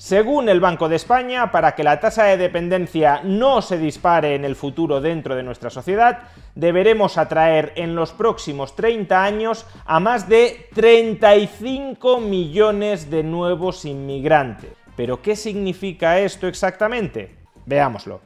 Según el Banco de España, para que la tasa de dependencia no se dispare en el futuro dentro de nuestra sociedad, deberemos atraer en los próximos 30 años a más de 35 millones de nuevos inmigrantes. ¿Pero qué significa esto exactamente? Veámoslo.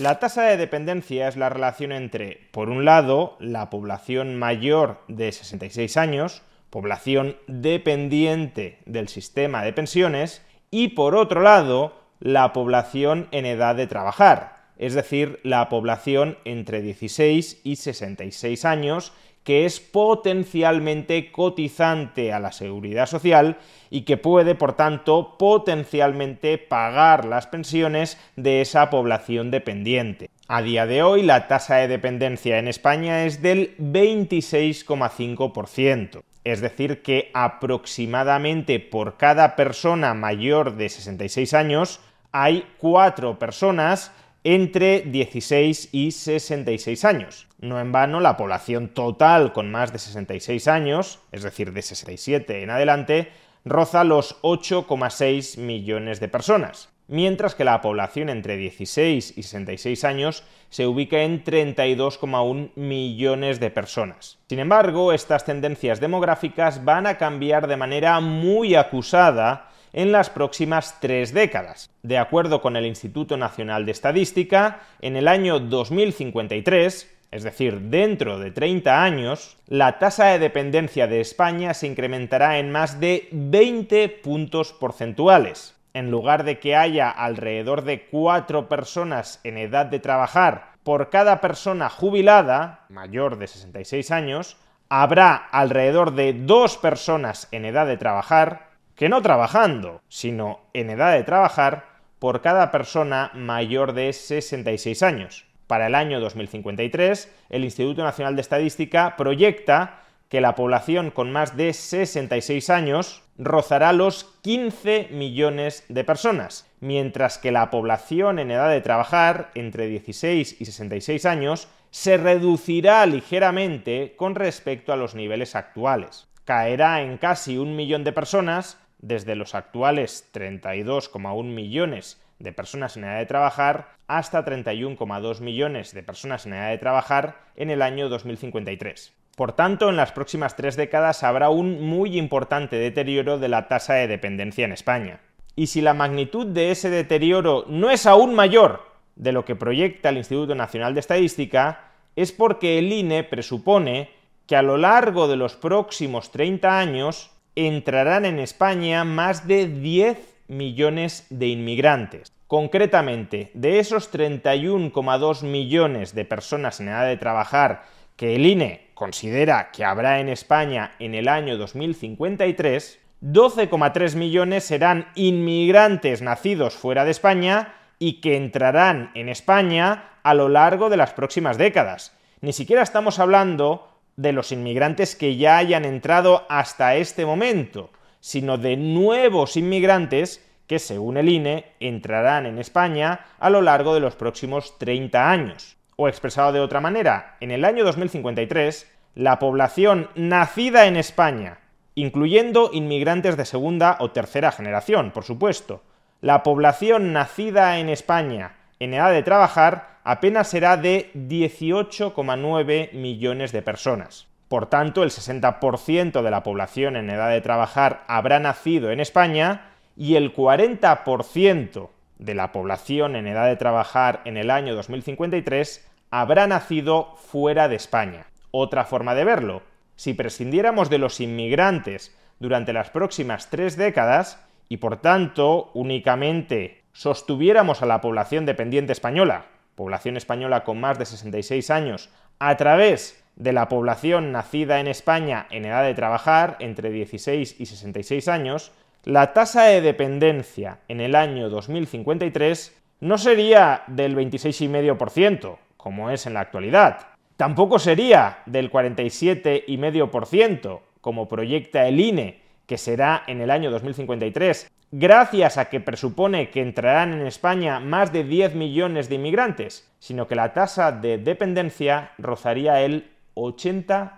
La tasa de dependencia es la relación entre, por un lado, la población mayor de 66 años, población dependiente del sistema de pensiones, y por otro lado, la población en edad de trabajar, es decir, la población entre 16 y 66 años, que es potencialmente cotizante a la seguridad social y que puede, por tanto, potencialmente pagar las pensiones de esa población dependiente. A día de hoy, la tasa de dependencia en España es del 26,5%. Es decir, que aproximadamente por cada persona mayor de 66 años hay 4 personas entre 16 y 66 años. No en vano, la población total con más de 66 años, es decir, de 67 en adelante, roza los 8,6 millones de personas mientras que la población entre 16 y 66 años se ubica en 32,1 millones de personas. Sin embargo, estas tendencias demográficas van a cambiar de manera muy acusada en las próximas tres décadas. De acuerdo con el Instituto Nacional de Estadística, en el año 2053, es decir, dentro de 30 años, la tasa de dependencia de España se incrementará en más de 20 puntos porcentuales en lugar de que haya alrededor de cuatro personas en edad de trabajar por cada persona jubilada, mayor de 66 años, habrá alrededor de dos personas en edad de trabajar, que no trabajando, sino en edad de trabajar, por cada persona mayor de 66 años. Para el año 2053, el Instituto Nacional de Estadística proyecta que la población con más de 66 años rozará los 15 millones de personas, mientras que la población en edad de trabajar entre 16 y 66 años se reducirá ligeramente con respecto a los niveles actuales. Caerá en casi un millón de personas, desde los actuales 32,1 millones de personas en edad de trabajar hasta 31,2 millones de personas en edad de trabajar en el año 2053. Por tanto, en las próximas tres décadas habrá un muy importante deterioro de la tasa de dependencia en España. Y si la magnitud de ese deterioro no es aún mayor de lo que proyecta el Instituto Nacional de Estadística, es porque el INE presupone que a lo largo de los próximos 30 años entrarán en España más de 10 millones de inmigrantes. Concretamente, de esos 31,2 millones de personas en edad de trabajar que el INE considera que habrá en España en el año 2053, 12,3 millones serán inmigrantes nacidos fuera de España y que entrarán en España a lo largo de las próximas décadas. Ni siquiera estamos hablando de los inmigrantes que ya hayan entrado hasta este momento, sino de nuevos inmigrantes que, según el INE, entrarán en España a lo largo de los próximos 30 años. O expresado de otra manera, en el año 2053, la población nacida en España, incluyendo inmigrantes de segunda o tercera generación, por supuesto, la población nacida en España en edad de trabajar apenas será de 18,9 millones de personas. Por tanto, el 60% de la población en edad de trabajar habrá nacido en España y el 40% de la población en edad de trabajar en el año 2053 habrá nacido fuera de España. Otra forma de verlo, si prescindiéramos de los inmigrantes durante las próximas tres décadas, y por tanto únicamente sostuviéramos a la población dependiente española, población española con más de 66 años, a través de la población nacida en España en edad de trabajar entre 16 y 66 años, la tasa de dependencia en el año 2053 no sería del 26,5%, como es en la actualidad. Tampoco sería del 47,5%, como proyecta el INE, que será en el año 2053, gracias a que presupone que entrarán en España más de 10 millones de inmigrantes, sino que la tasa de dependencia rozaría el 80%.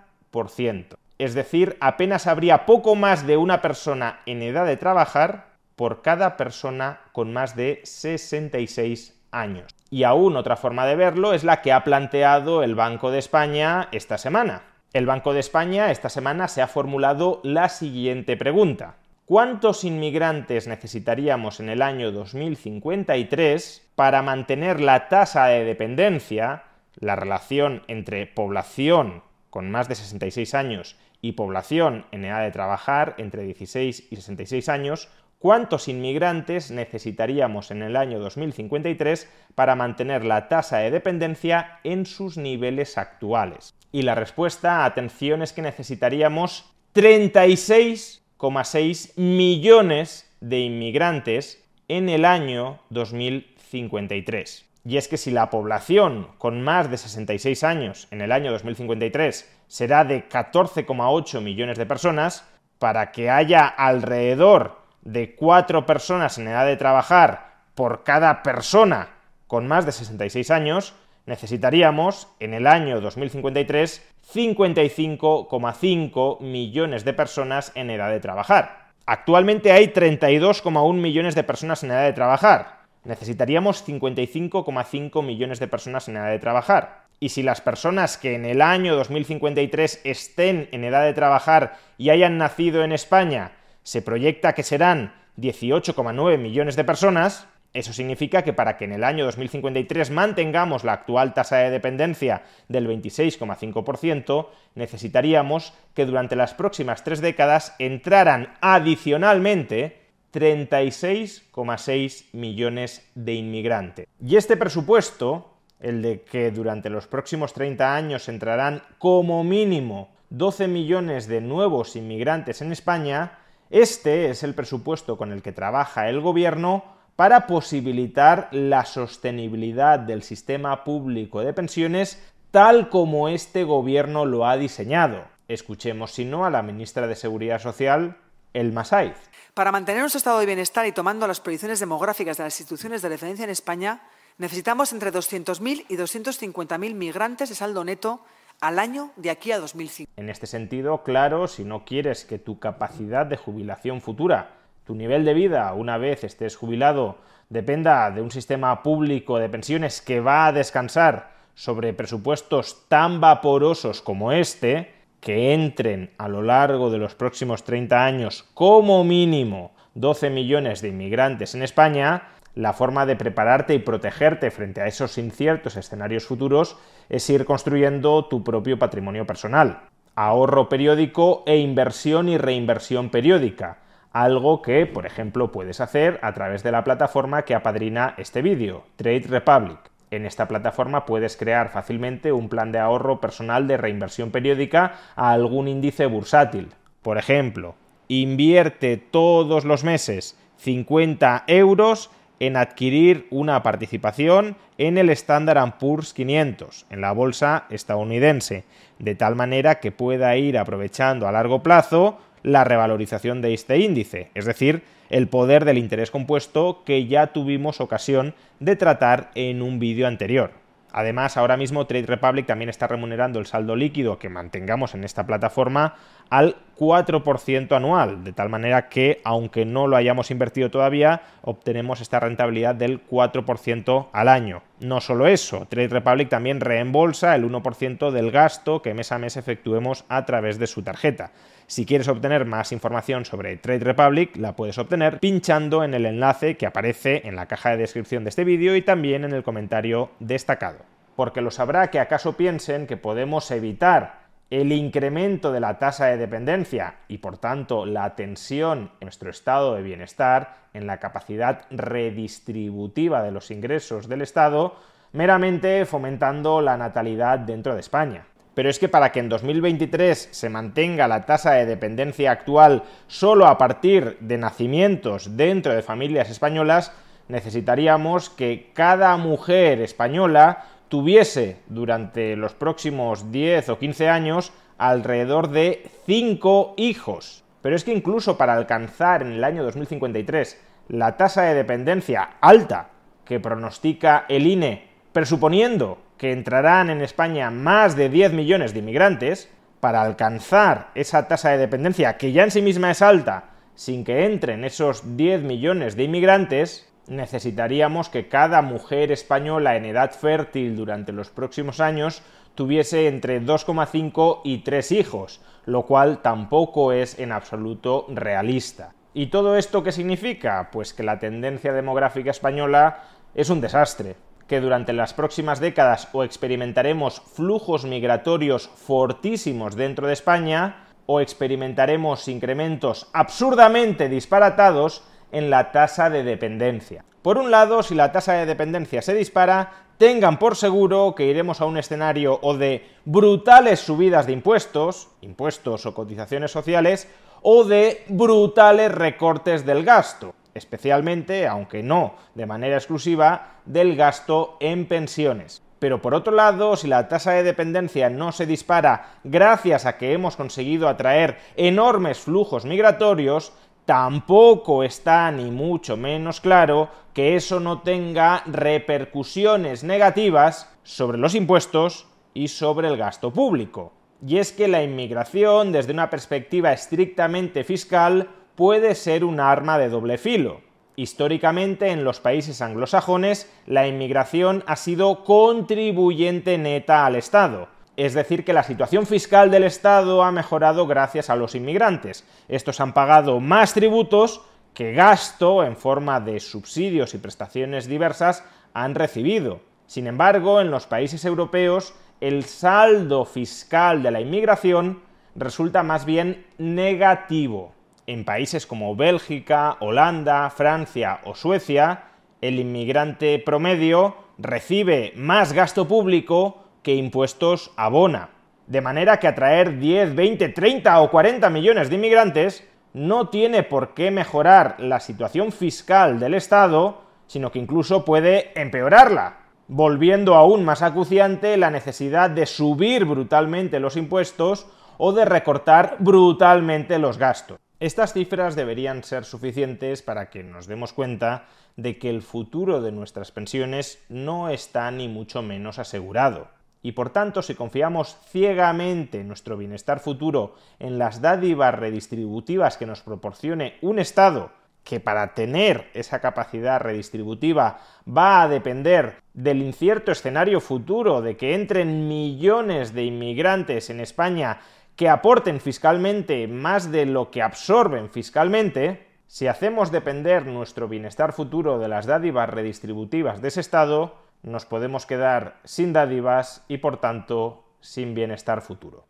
Es decir, apenas habría poco más de una persona en edad de trabajar por cada persona con más de 66 años. Y aún otra forma de verlo es la que ha planteado el Banco de España esta semana. El Banco de España esta semana se ha formulado la siguiente pregunta. ¿Cuántos inmigrantes necesitaríamos en el año 2053 para mantener la tasa de dependencia, la relación entre población con más de 66 años y población en edad de trabajar entre 16 y 66 años, cuántos inmigrantes necesitaríamos en el año 2053 para mantener la tasa de dependencia en sus niveles actuales. Y la respuesta, atención, es que necesitaríamos 36,6 millones de inmigrantes en el año 2053. Y es que si la población con más de 66 años en el año 2053 será de 14,8 millones de personas, para que haya alrededor de cuatro personas en edad de trabajar por cada persona con más de 66 años, necesitaríamos en el año 2053 55,5 millones de personas en edad de trabajar. Actualmente hay 32,1 millones de personas en edad de trabajar. Necesitaríamos 55,5 millones de personas en edad de trabajar. Y si las personas que en el año 2053 estén en edad de trabajar y hayan nacido en España se proyecta que serán 18,9 millones de personas, eso significa que para que en el año 2053 mantengamos la actual tasa de dependencia del 26,5%, necesitaríamos que durante las próximas tres décadas entraran adicionalmente 36,6 millones de inmigrantes. Y este presupuesto, el de que durante los próximos 30 años entrarán como mínimo 12 millones de nuevos inmigrantes en España, este es el presupuesto con el que trabaja el gobierno para posibilitar la sostenibilidad del sistema público de pensiones tal como este gobierno lo ha diseñado. Escuchemos, si no, a la ministra de Seguridad Social, Elma Saiz. Para mantener nuestro estado de bienestar y tomando las proyecciones demográficas de las instituciones de referencia en España, necesitamos entre 200.000 y 250.000 migrantes de saldo neto al año de aquí a 2005. En este sentido, claro, si no quieres que tu capacidad de jubilación futura, tu nivel de vida una vez estés jubilado, dependa de un sistema público de pensiones que va a descansar sobre presupuestos tan vaporosos como este, que entren a lo largo de los próximos 30 años como mínimo 12 millones de inmigrantes en España, la forma de prepararte y protegerte frente a esos inciertos escenarios futuros es ir construyendo tu propio patrimonio personal. Ahorro periódico e inversión y reinversión periódica. Algo que, por ejemplo, puedes hacer a través de la plataforma que apadrina este vídeo, Trade Republic. En esta plataforma puedes crear fácilmente un plan de ahorro personal de reinversión periódica a algún índice bursátil. Por ejemplo, invierte todos los meses 50 euros en adquirir una participación en el Standard Poor's 500, en la bolsa estadounidense, de tal manera que pueda ir aprovechando a largo plazo la revalorización de este índice, es decir, el poder del interés compuesto que ya tuvimos ocasión de tratar en un vídeo anterior. Además, ahora mismo Trade Republic también está remunerando el saldo líquido que mantengamos en esta plataforma al 4% anual, de tal manera que aunque no lo hayamos invertido todavía, obtenemos esta rentabilidad del 4% al año. No solo eso, Trade Republic también reembolsa el 1% del gasto que mes a mes efectuemos a través de su tarjeta. Si quieres obtener más información sobre Trade Republic, la puedes obtener pinchando en el enlace que aparece en la caja de descripción de este vídeo y también en el comentario destacado. Porque lo sabrá que acaso piensen que podemos evitar el incremento de la tasa de dependencia y por tanto la tensión en nuestro estado de bienestar, en la capacidad redistributiva de los ingresos del Estado, meramente fomentando la natalidad dentro de España. Pero es que para que en 2023 se mantenga la tasa de dependencia actual solo a partir de nacimientos dentro de familias españolas, necesitaríamos que cada mujer española tuviese durante los próximos 10 o 15 años alrededor de 5 hijos. Pero es que incluso para alcanzar en el año 2053 la tasa de dependencia alta que pronostica el INE, presuponiendo que entrarán en España más de 10 millones de inmigrantes, para alcanzar esa tasa de dependencia que ya en sí misma es alta, sin que entren esos 10 millones de inmigrantes, necesitaríamos que cada mujer española en edad fértil durante los próximos años tuviese entre 2,5 y 3 hijos, lo cual tampoco es en absoluto realista. ¿Y todo esto qué significa? Pues que la tendencia demográfica española es un desastre, que durante las próximas décadas o experimentaremos flujos migratorios fortísimos dentro de España, o experimentaremos incrementos absurdamente disparatados en la tasa de dependencia. Por un lado, si la tasa de dependencia se dispara, tengan por seguro que iremos a un escenario o de brutales subidas de impuestos, impuestos o cotizaciones sociales, o de brutales recortes del gasto, especialmente, aunque no de manera exclusiva, del gasto en pensiones. Pero por otro lado, si la tasa de dependencia no se dispara gracias a que hemos conseguido atraer enormes flujos migratorios, Tampoco está ni mucho menos claro que eso no tenga repercusiones negativas sobre los impuestos y sobre el gasto público. Y es que la inmigración, desde una perspectiva estrictamente fiscal, puede ser un arma de doble filo. Históricamente en los países anglosajones la inmigración ha sido contribuyente neta al Estado, es decir, que la situación fiscal del Estado ha mejorado gracias a los inmigrantes. Estos han pagado más tributos que gasto en forma de subsidios y prestaciones diversas han recibido. Sin embargo, en los países europeos, el saldo fiscal de la inmigración resulta más bien negativo. En países como Bélgica, Holanda, Francia o Suecia, el inmigrante promedio recibe más gasto público que impuestos abona. De manera que atraer 10, 20, 30 o 40 millones de inmigrantes no tiene por qué mejorar la situación fiscal del Estado, sino que incluso puede empeorarla, volviendo aún más acuciante la necesidad de subir brutalmente los impuestos o de recortar brutalmente los gastos. Estas cifras deberían ser suficientes para que nos demos cuenta de que el futuro de nuestras pensiones no está ni mucho menos asegurado y por tanto si confiamos ciegamente nuestro bienestar futuro en las dádivas redistributivas que nos proporcione un Estado, que para tener esa capacidad redistributiva va a depender del incierto escenario futuro de que entren millones de inmigrantes en España que aporten fiscalmente más de lo que absorben fiscalmente, si hacemos depender nuestro bienestar futuro de las dádivas redistributivas de ese Estado, nos podemos quedar sin dádivas y por tanto sin bienestar futuro.